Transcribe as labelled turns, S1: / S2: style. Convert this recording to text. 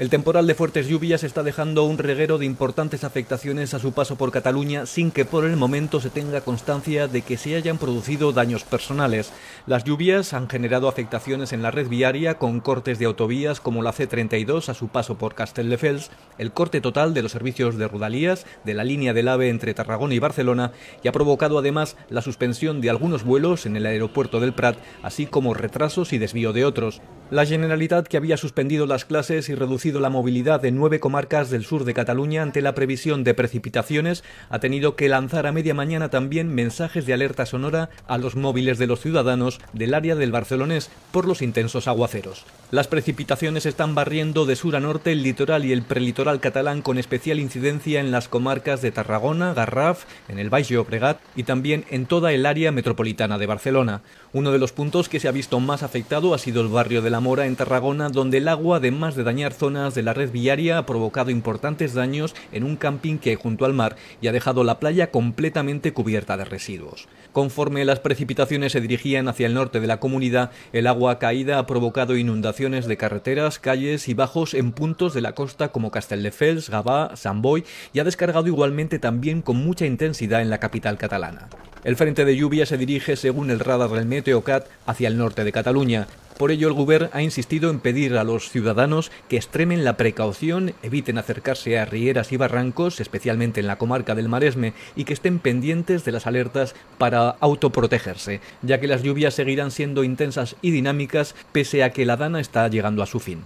S1: El temporal de fuertes lluvias está dejando un reguero de importantes afectaciones a su paso por Cataluña sin que por el momento se tenga constancia de que se hayan producido daños personales. Las lluvias han generado afectaciones en la red viaria con cortes de autovías como la C32 a su paso por Castelldefels, el corte total de los servicios de Rudalías, de la línea del AVE entre Tarragona y Barcelona y ha provocado además la suspensión de algunos vuelos en el aeropuerto del Prat, así como retrasos y desvío de otros. La Generalitat, que había suspendido las clases y reducido la movilidad de nueve comarcas del sur de Cataluña ante la previsión de precipitaciones, ha tenido que lanzar a media mañana también mensajes de alerta sonora a los móviles de los ciudadanos del área del Barcelonés por los intensos aguaceros. Las precipitaciones están barriendo de sur a norte el litoral y el prelitoral catalán con especial incidencia en las comarcas de Tarragona, Garraf, en el Baix Llobregat y también en toda el área metropolitana de Barcelona. Uno de los puntos que se ha visto más afectado ha sido el barrio de la Mora en Tarragona, donde el agua, además de dañar zonas de la red viaria, ha provocado importantes daños en un camping que hay junto al mar y ha dejado la playa completamente cubierta de residuos. Conforme las precipitaciones se dirigían hacia el norte de la comunidad, el agua caída ha provocado inundaciones de carreteras, calles y bajos en puntos de la costa como Castelldefels, Gabá, Samboy y ha descargado igualmente también con mucha intensidad en la capital catalana. El frente de lluvia se dirige, según el radar del Meteocat, hacia el norte de Cataluña. Por ello, el Gobierno ha insistido en pedir a los ciudadanos que extremen la precaución, eviten acercarse a rieras y barrancos, especialmente en la comarca del Maresme, y que estén pendientes de las alertas para autoprotegerse, ya que las lluvias seguirán siendo intensas y dinámicas pese a que la dana está llegando a su fin.